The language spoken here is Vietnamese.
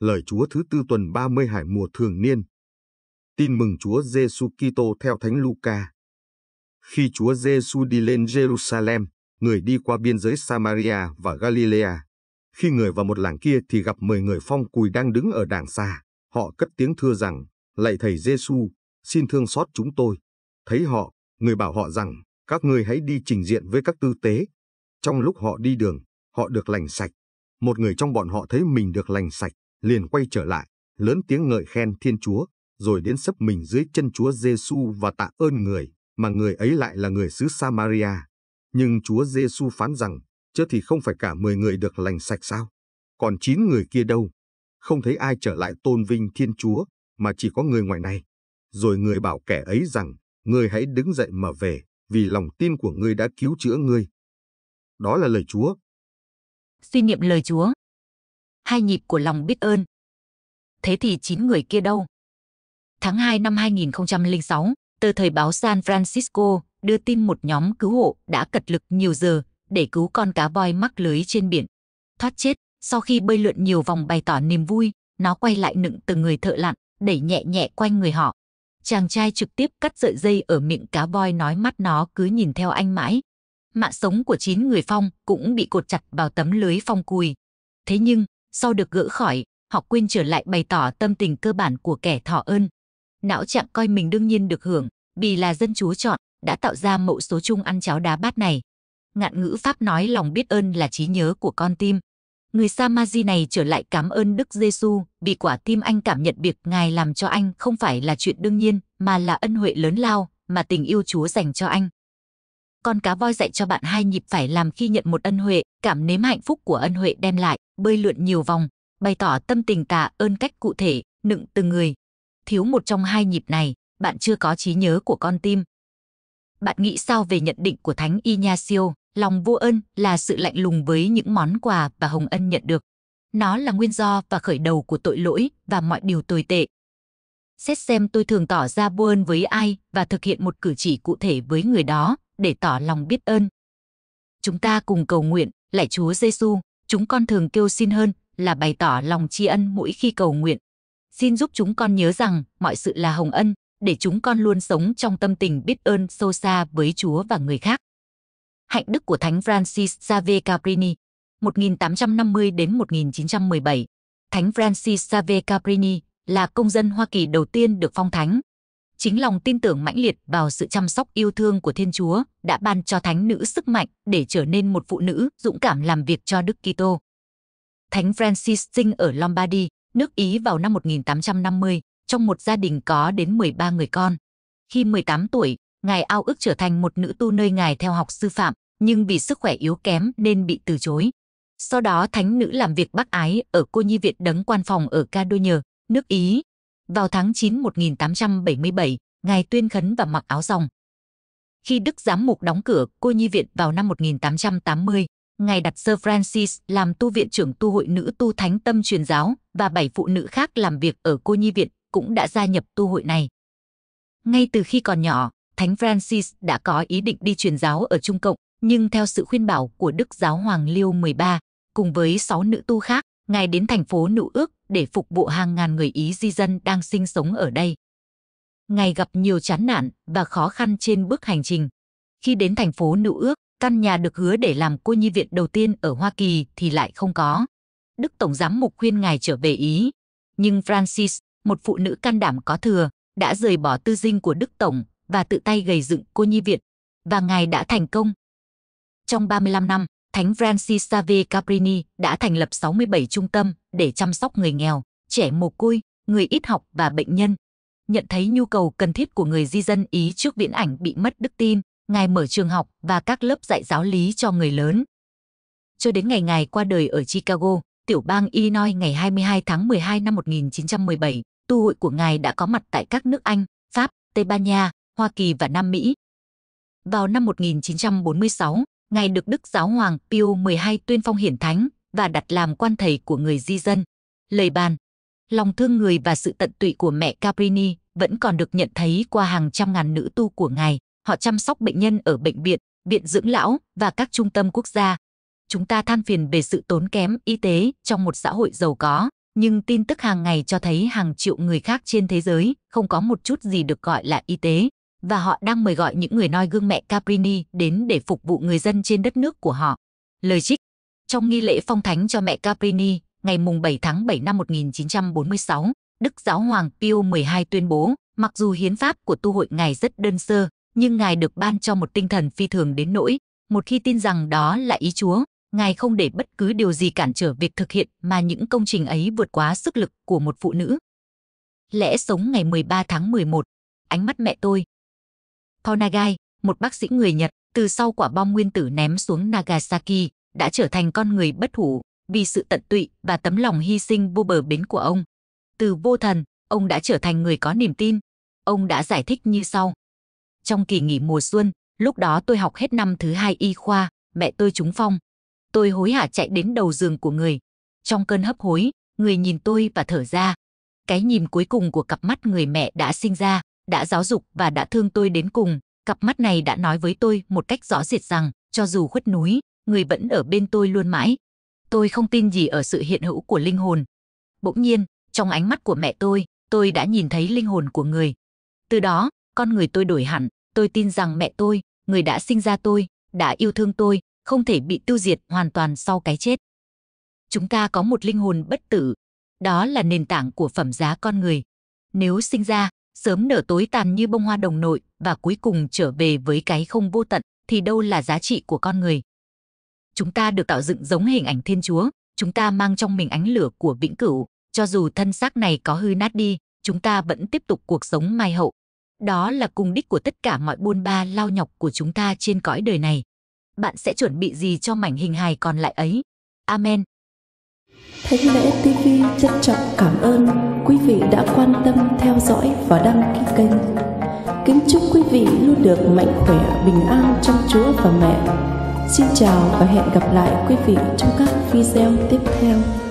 lời Chúa thứ tư tuần 30 hải mùa thường niên. Tin mừng Chúa Giêsu Kitô theo Thánh Luca. Khi Chúa Giêsu đi lên Jerusalem, người đi qua biên giới Samaria và Galilea. Khi người vào một làng kia thì gặp mười người phong cùi đang đứng ở đàng xa. Họ cất tiếng thưa rằng, lạy Thầy Giêsu, xin thương xót chúng tôi. Thấy họ, người bảo họ rằng, các ngươi hãy đi trình diện với các tư tế. Trong lúc họ đi đường, họ được lành sạch. Một người trong bọn họ thấy mình được lành sạch, liền quay trở lại, lớn tiếng ngợi khen Thiên Chúa, rồi đến sấp mình dưới chân Chúa Giêsu và tạ ơn người, mà người ấy lại là người xứ Samaria. Nhưng Chúa Giêsu phán rằng, chớ thì không phải cả 10 người được lành sạch sao? Còn 9 người kia đâu? Không thấy ai trở lại tôn vinh Thiên Chúa, mà chỉ có người ngoài này. Rồi người bảo kẻ ấy rằng, người hãy đứng dậy mà về, vì lòng tin của người đã cứu chữa người Đó là lời Chúa. Suy niệm lời Chúa hai nhịp của lòng biết ơn. Thế thì chín người kia đâu? Tháng 2 năm 2006, tờ thời báo San Francisco đưa tin một nhóm cứu hộ đã cật lực nhiều giờ để cứu con cá voi mắc lưới trên biển. Thoát chết, sau khi bơi lượn nhiều vòng bày tỏ niềm vui, nó quay lại nựng từng người thợ lặn, đẩy nhẹ nhẹ quanh người họ. Chàng trai trực tiếp cắt sợi dây ở miệng cá voi nói mắt nó cứ nhìn theo anh mãi. Mạng sống của chín người phong cũng bị cột chặt vào tấm lưới phong cùi. Thế nhưng, sau được gỡ khỏi, họ quên trở lại bày tỏ tâm tình cơ bản của kẻ thọ ơn. Não trạng coi mình đương nhiên được hưởng, vì là dân chúa chọn, đã tạo ra mẫu số chung ăn cháo đá bát này. Ngạn ngữ Pháp nói lòng biết ơn là trí nhớ của con tim. Người Samaji này trở lại cảm ơn Đức Giêsu vì quả tim anh cảm nhận việc Ngài làm cho anh không phải là chuyện đương nhiên mà là ân huệ lớn lao mà tình yêu Chúa dành cho anh. Con cá voi dạy cho bạn hai nhịp phải làm khi nhận một ân huệ, cảm nếm hạnh phúc của ân huệ đem lại bơi lượn nhiều vòng, bày tỏ tâm tình tạ ơn cách cụ thể, nựng từng người. Thiếu một trong hai nhịp này, bạn chưa có trí nhớ của con tim. Bạn nghĩ sao về nhận định của Thánh Ignacio, lòng vô ơn là sự lạnh lùng với những món quà và hồng ân nhận được. Nó là nguyên do và khởi đầu của tội lỗi và mọi điều tồi tệ. Xét xem tôi thường tỏ ra vô ơn với ai và thực hiện một cử chỉ cụ thể với người đó để tỏ lòng biết ơn. Chúng ta cùng cầu nguyện, lạy Chúa Giêsu, chúng con thường kêu xin hơn là bày tỏ lòng tri ân mỗi khi cầu nguyện. Xin giúp chúng con nhớ rằng mọi sự là hồng ân, để chúng con luôn sống trong tâm tình biết ơn sâu xa với Chúa và người khác. Hạnh đức của Thánh Francis Xavier Caprini 1850 đến 1917. Thánh Francis Xavier Caprini là công dân Hoa Kỳ đầu tiên được phong thánh chính lòng tin tưởng mãnh liệt vào sự chăm sóc yêu thương của Thiên Chúa đã ban cho thánh nữ sức mạnh để trở nên một phụ nữ dũng cảm làm việc cho Đức Kitô. Thánh Francis sinh ở Lombardy, nước Ý vào năm 1850 trong một gia đình có đến 13 người con. Khi 18 tuổi, ngài ao ước trở thành một nữ tu nơi ngài theo học sư phạm, nhưng vì sức khỏe yếu kém nên bị từ chối. Sau đó thánh nữ làm việc bác ái ở cô nhi viện đấng quan phòng ở Cadogne, nước Ý, vào tháng 9 1877, Ngài tuyên khấn và mặc áo rồng. Khi Đức Giám mục đóng cửa cô nhi viện vào năm 1880, Ngài đặt Sir Francis làm tu viện trưởng tu hội nữ tu thánh tâm truyền giáo và bảy phụ nữ khác làm việc ở cô nhi viện cũng đã gia nhập tu hội này. Ngay từ khi còn nhỏ, Thánh Francis đã có ý định đi truyền giáo ở Trung Cộng, nhưng theo sự khuyên bảo của Đức Giáo Hoàng Liêu 13, cùng với sáu nữ tu khác, ngài đến thành phố Nụ Ước để phục vụ hàng ngàn người Ý di dân đang sinh sống ở đây. Ngài gặp nhiều chán nản và khó khăn trên bước hành trình. Khi đến thành phố Nụ Ước, căn nhà được hứa để làm cô nhi viện đầu tiên ở Hoa Kỳ thì lại không có. Đức Tổng Giám Mục khuyên ngài trở về Ý. Nhưng Francis, một phụ nữ can đảm có thừa, đã rời bỏ tư dinh của Đức Tổng và tự tay gầy dựng cô nhi viện. Và ngài đã thành công. Trong 35 năm, Thánh Francis Xavier Caprini đã thành lập 67 trung tâm để chăm sóc người nghèo, trẻ mồ côi, người ít học và bệnh nhân. Nhận thấy nhu cầu cần thiết của người di dân Ý trước viễn ảnh bị mất đức tin, Ngài mở trường học và các lớp dạy giáo lý cho người lớn. Cho đến ngày Ngài qua đời ở Chicago, tiểu bang Illinois ngày 22 tháng 12 năm 1917, tu hội của Ngài đã có mặt tại các nước Anh, Pháp, Tây Ban Nha, Hoa Kỳ và Nam Mỹ. Vào năm 1946, ngài được Đức Giáo Hoàng Piu XII tuyên phong hiển thánh và đặt làm quan thầy của người di dân. Lời bàn, lòng thương người và sự tận tụy của mẹ Caprini vẫn còn được nhận thấy qua hàng trăm ngàn nữ tu của ngài. Họ chăm sóc bệnh nhân ở bệnh viện, viện dưỡng lão và các trung tâm quốc gia. Chúng ta than phiền về sự tốn kém y tế trong một xã hội giàu có, nhưng tin tức hàng ngày cho thấy hàng triệu người khác trên thế giới không có một chút gì được gọi là y tế và họ đang mời gọi những người noi gương mẹ Caprini đến để phục vụ người dân trên đất nước của họ. Lời trích Trong nghi lễ phong thánh cho mẹ Caprini, ngày mùng 7 tháng 7 năm 1946, Đức Giáo Hoàng Pio XII tuyên bố, mặc dù hiến pháp của tu hội ngài rất đơn sơ, nhưng ngài được ban cho một tinh thần phi thường đến nỗi, một khi tin rằng đó là ý Chúa, ngài không để bất cứ điều gì cản trở việc thực hiện mà những công trình ấy vượt quá sức lực của một phụ nữ. Lẽ sống ngày 13 tháng 11, ánh mắt mẹ tôi, Konagai, một bác sĩ người Nhật, từ sau quả bom nguyên tử ném xuống Nagasaki, đã trở thành con người bất hủ vì sự tận tụy và tấm lòng hy sinh vô bờ bến của ông. Từ vô thần, ông đã trở thành người có niềm tin. Ông đã giải thích như sau. Trong kỳ nghỉ mùa xuân, lúc đó tôi học hết năm thứ hai y khoa, mẹ tôi trúng phong. Tôi hối hả chạy đến đầu giường của người. Trong cơn hấp hối, người nhìn tôi và thở ra. Cái nhìn cuối cùng của cặp mắt người mẹ đã sinh ra, đã giáo dục và đã thương tôi đến cùng, cặp mắt này đã nói với tôi một cách rõ rệt rằng, cho dù khuất núi, người vẫn ở bên tôi luôn mãi. Tôi không tin gì ở sự hiện hữu của linh hồn. Bỗng nhiên, trong ánh mắt của mẹ tôi, tôi đã nhìn thấy linh hồn của người. Từ đó, con người tôi đổi hẳn, tôi tin rằng mẹ tôi, người đã sinh ra tôi, đã yêu thương tôi, không thể bị tiêu diệt hoàn toàn sau cái chết. Chúng ta có một linh hồn bất tử, đó là nền tảng của phẩm giá con người. Nếu sinh ra, sớm nở tối tàn như bông hoa đồng nội và cuối cùng trở về với cái không vô tận thì đâu là giá trị của con người. Chúng ta được tạo dựng giống hình ảnh Thiên Chúa, chúng ta mang trong mình ánh lửa của vĩnh cửu, cho dù thân xác này có hư nát đi, chúng ta vẫn tiếp tục cuộc sống mai hậu. Đó là cùng đích của tất cả mọi buôn ba lao nhọc của chúng ta trên cõi đời này. Bạn sẽ chuẩn bị gì cho mảnh hình hài còn lại ấy? Amen. Thánh lễ TV trân trọng cảm ơn quý vị đã quan tâm theo dõi và đăng ký kênh. Kính chúc quý vị luôn được mạnh khỏe, bình an trong Chúa và Mẹ. Xin chào và hẹn gặp lại quý vị trong các video tiếp theo.